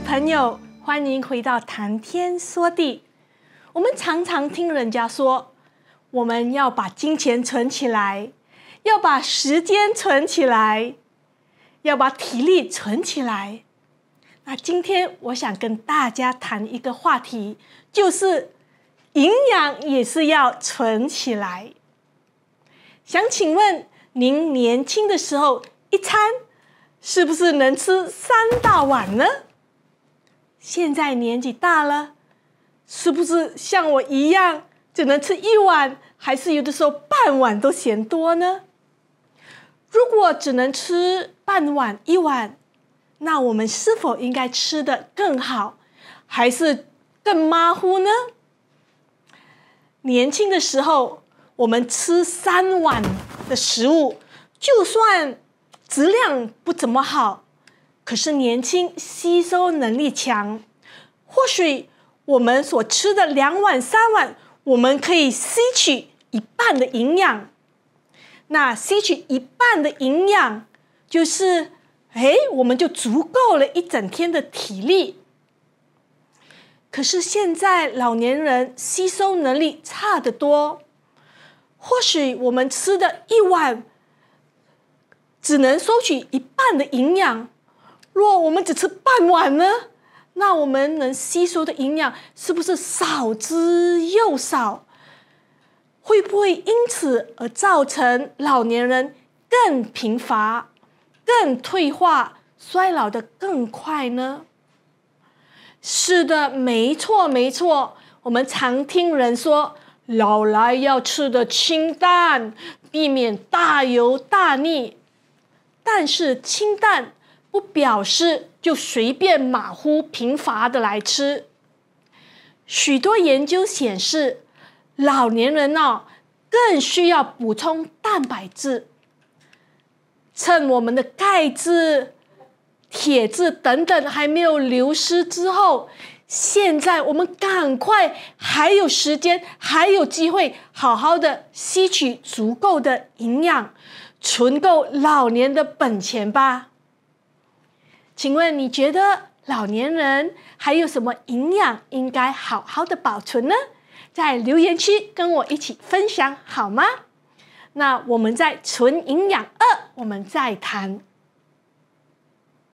朋友，欢迎回到谈天说地。我们常常听人家说，我们要把金钱存起来，要把时间存起来，要把体力存起来。那今天我想跟大家谈一个话题，就是营养也是要存起来。想请问您年轻的时候，一餐是不是能吃三大碗呢？现在年纪大了，是不是像我一样只能吃一碗，还是有的时候半碗都嫌多呢？如果只能吃半碗一碗，那我们是否应该吃的更好，还是更马虎呢？年轻的时候，我们吃三碗的食物，就算质量不怎么好。可是年轻吸收能力强，或许我们所吃的两碗三碗，我们可以吸取一半的营养。那吸取一半的营养，就是哎，我们就足够了一整天的体力。可是现在老年人吸收能力差得多，或许我们吃的一碗，只能收取一半的营养。若我们只吃半碗呢？那我们能吸收的营养是不是少之又少？会不会因此而造成老年人更贫乏、更退化、衰老的更快呢？是的，没错，没错。我们常听人说，老来要吃的清淡，避免大油大腻。但是清淡。不表示就随便马虎平乏的来吃。许多研究显示，老年人哦更需要补充蛋白质。趁我们的钙质、铁质等等还没有流失之后，现在我们赶快还有时间，还有机会，好好的吸取足够的营养，存够老年的本钱吧。请问你觉得老年人还有什么营养应该好好的保存呢？在留言区跟我一起分享好吗？那我们在《纯营养二》，我们再谈。